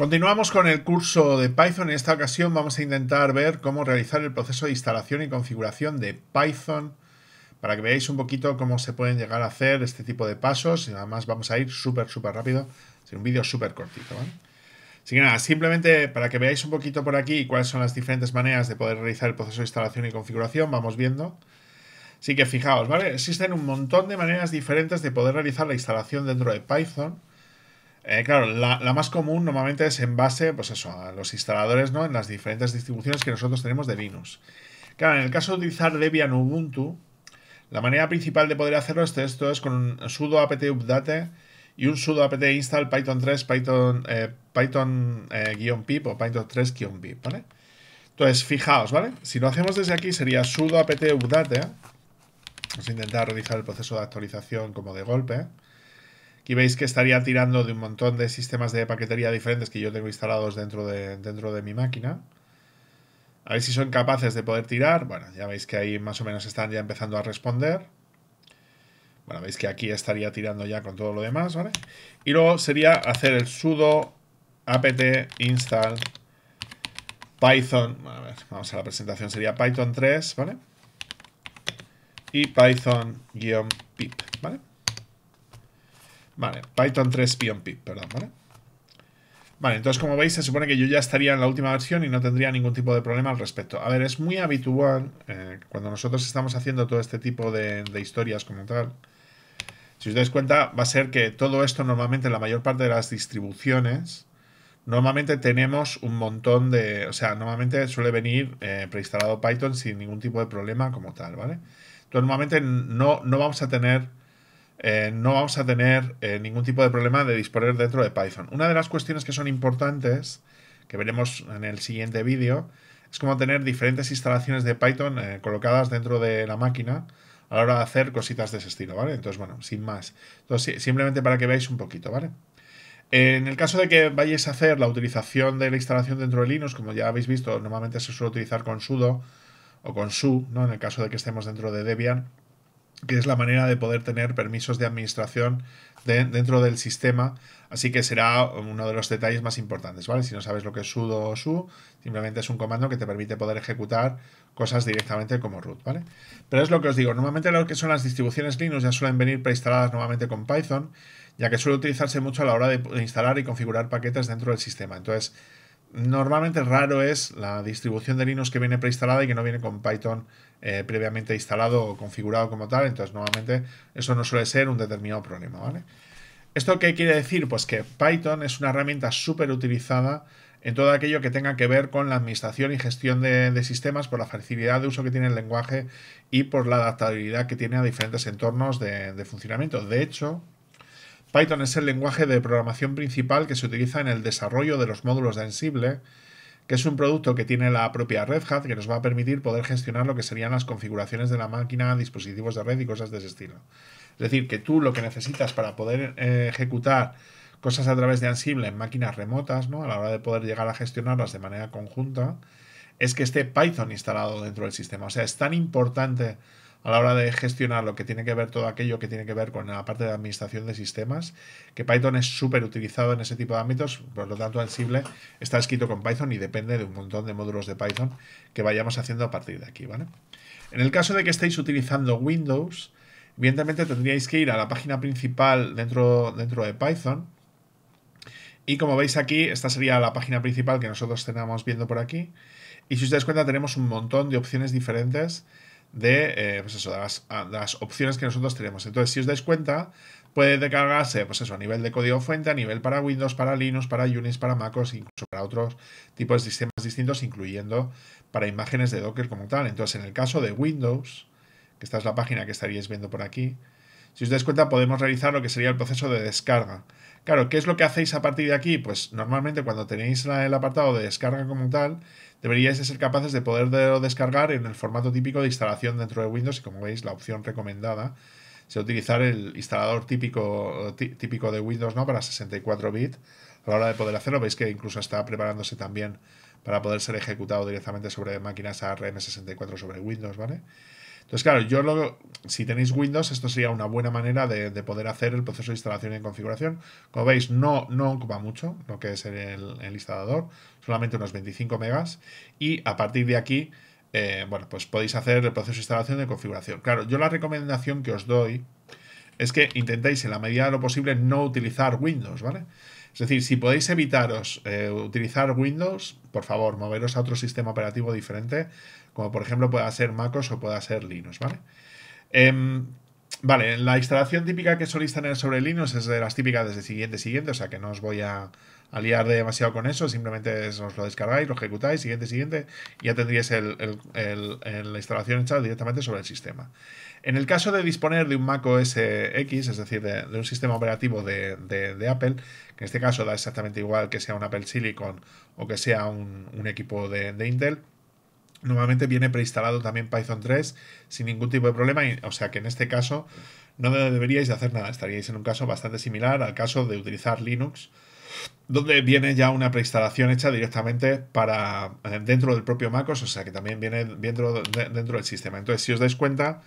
Continuamos con el curso de Python. En esta ocasión vamos a intentar ver cómo realizar el proceso de instalación y configuración de Python para que veáis un poquito cómo se pueden llegar a hacer este tipo de pasos. Y además vamos a ir súper, súper rápido. Es un vídeo súper cortito. Así que nada, simplemente para que veáis un poquito por aquí cuáles son las diferentes maneras de poder realizar el proceso de instalación y configuración, vamos viendo. Así que fijaos, ¿vale? Existen un montón de maneras diferentes de poder realizar la instalación dentro de Python. Eh, claro, la, más común normalmente es en base, pues eso, a los instaladores, ¿no? En las diferentes distribuciones que nosotros tenemos de Linux. Claro, en el caso de utilizar Debian Ubuntu, la manera principal de poder hacerlo es, esto es con sudo apt update y un sudo apt install python 3 python eh, python eh, pip o python 3 pip, ¿vale? Entonces, fijaos, ¿vale? Si lo hacemos desde aquí sería sudo apt update. Vamos a intentar realizar el proceso de actualización como de golpe. Aquí veis que estaría tirando de un montón de sistemas de paquetería diferentes que yo tengo instalados dentro de, dentro de mi máquina. A ver si son capaces de poder tirar. Bueno, ya veis que ahí más o menos están ya empezando a responder. Bueno, veis que aquí estaría tirando ya con todo lo demás, ¿vale? Y luego sería hacer el sudo apt install python. a ver, vamos a la presentación. Sería python 3, ¿vale? Y python-pip, ¿vale? Vale, Python 3 PMP, perdón, ¿vale? Vale, entonces como veis se supone que yo ya estaría en la última versión y no tendría ningún tipo de problema al respecto. A ver, es muy habitual eh, cuando nosotros estamos haciendo todo este tipo de, historias como tal. Si os dais cuenta, va a ser que todo esto normalmente, la mayor parte de las distribuciones, normalmente tenemos un montón de... O sea, normalmente suele venir eh, preinstalado Python sin ningún tipo de problema como tal, ¿vale? Entonces normalmente no, no vamos a tener eh, no vamos a tener eh, ningún tipo de problema de disponer dentro de Python. Una de las cuestiones que son importantes, que veremos en el siguiente vídeo, es cómo tener diferentes instalaciones de Python eh, colocadas dentro de la máquina a la hora de hacer cositas de ese estilo, ¿vale? Entonces, bueno, sin más. Entonces, simplemente para que veáis un poquito, ¿vale? En el caso de que vayáis a hacer la utilización de la instalación dentro de Linux, como ya habéis visto, normalmente se suele utilizar con sudo o con su, ¿no? En el caso de que estemos dentro de Debian, que es la manera de poder tener permisos de administración dentro del sistema. Así que será uno de los detalles más importantes, ¿vale? Si no sabes lo que es sudo o su, simplemente es un comando que te permite poder ejecutar cosas directamente como root, ¿vale? Pero es lo que os digo, normalmente lo que son las distribuciones Linux ya suelen venir preinstaladas nuevamente con Python, ya que suele utilizarse mucho a la hora de instalar y configurar paquetes dentro del sistema. Entonces, Normalmente raro es la distribución de Linux que viene preinstalada y que no viene con Python eh, previamente instalado o configurado como tal. Entonces, normalmente eso no suele ser un determinado problema, ¿vale? ¿Esto qué quiere decir? Pues que Python es una herramienta súper utilizada en todo aquello que tenga que ver con la administración y gestión de, sistemas por la facilidad de uso que tiene el lenguaje y por la adaptabilidad que tiene a diferentes entornos de funcionamiento. De hecho, Python es el lenguaje de programación principal que se utiliza en el desarrollo de los módulos de Ansible, que es un producto que tiene la propia Red Hat que nos va a permitir poder gestionar lo que serían las configuraciones de la máquina, dispositivos de red y cosas de ese estilo. Es decir, que tú lo que necesitas para poder eh, ejecutar cosas a través de Ansible en máquinas remotas, ¿no? A la hora de poder llegar a gestionarlas de manera conjunta, es que esté Python instalado dentro del sistema. O sea, es tan importante a la hora de gestionar lo que tiene que ver todo aquello que tiene que ver con la parte de administración de sistemas, que Python es súper utilizado en ese tipo de ámbitos, por lo tanto el Ansible está escrito con Python y depende de un montón de módulos de Python que vayamos haciendo a partir de aquí, ¿vale? En el caso de que estéis utilizando Windows, evidentemente tendríais que ir a la página principal dentro, dentro de Python, y como veis aquí, esta sería la página principal que nosotros tenemos viendo por aquí. Y si os dais cuenta, tenemos un montón de opciones diferentes eh, pues ah, de, las, opciones que nosotros tenemos. Entonces, si os dais cuenta, puede descargarse pues eso, a nivel de código fuente, a nivel para Windows, para Linux, para Unix, para MacOS, incluso para otros tipos de sistemas distintos, incluyendo para imágenes de Docker como tal. Entonces, en el caso de Windows, que esta es la página que estaríais viendo por aquí, si os dais cuenta, podemos realizar lo que sería el proceso de descarga. Claro, ¿qué es lo que hacéis a partir de aquí? Pues normalmente cuando tenéis el apartado de descarga como tal, deberíais ser capaces de poderlo descargar en el formato típico de instalación dentro de Windows y como veis la opción recomendada es utilizar el instalador típico, típico de Windows ¿no? para 64 bits. A la hora de poder hacerlo, veis que incluso está preparándose también para poder ser ejecutado directamente sobre máquinas ARM64 sobre Windows, ¿vale? Entonces, claro, yo lo, si tenéis Windows, esto sería una buena manera de, poder hacer el proceso de instalación y configuración. Como veis, no, no ocupa mucho lo que es el, instalador, solamente unos 25 megas. Y a partir de aquí, eh, bueno, pues podéis hacer el proceso de instalación y de configuración. Claro, yo la recomendación que os doy es que intentéis en la medida de lo posible no utilizar Windows, ¿vale? Es decir, si podéis evitaros eh, utilizar Windows, por favor, moveros a otro sistema operativo diferente, como por ejemplo pueda ser MacOS o pueda ser Linux, ¿vale? Em, vale, la instalación típica que soléis tener sobre Linux es de las típicas desde siguiente siguiente, o sea que no os voy a, a liar demasiado con eso, simplemente os lo descargáis, lo ejecutáis, siguiente, siguiente, y ya tendríais la instalación hecha directamente sobre el sistema. En el caso de disponer de un Mac OS X, es decir, de, un sistema operativo de, Apple, que en este caso da exactamente igual que sea un Apple Silicon o que sea un, equipo de Intel, Normalmente viene preinstalado también Python 3 sin ningún tipo de problema, o sea que en este caso no deberíais de hacer nada, estaríais en un caso bastante similar al caso de utilizar Linux donde viene ya una preinstalación hecha directamente para eh, dentro del propio MacOS, o sea que también viene dentro, dentro del sistema. Entonces, si os dais cuenta,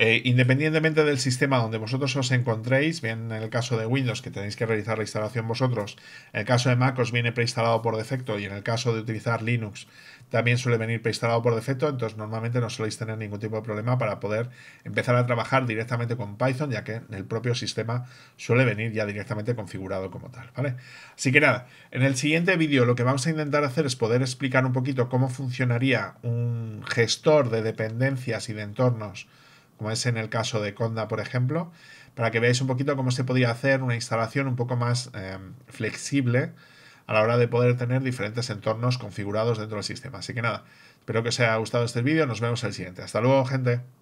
eh, independientemente del sistema donde vosotros os encontréis, bien en el caso de Windows que tenéis que realizar la instalación vosotros, en el caso de Mac os viene preinstalado por defecto y en el caso de utilizar Linux también suele venir preinstalado por defecto, entonces normalmente no soléis tener ningún tipo de problema para poder empezar a trabajar directamente con Python, ya que el propio sistema suele venir ya directamente configurado como tal, ¿vale? Así que nada, en el siguiente vídeo lo que vamos a intentar hacer es poder explicar un poquito cómo funcionaría un gestor de dependencias y de entornos como es en el caso de Conda, por ejemplo, para que veáis un poquito cómo se podía hacer una instalación un poco más em, flexible a la hora de poder tener diferentes entornos configurados dentro del sistema. Así que nada, espero que os haya gustado este vídeo, nos vemos en el siguiente. Hasta luego, gente.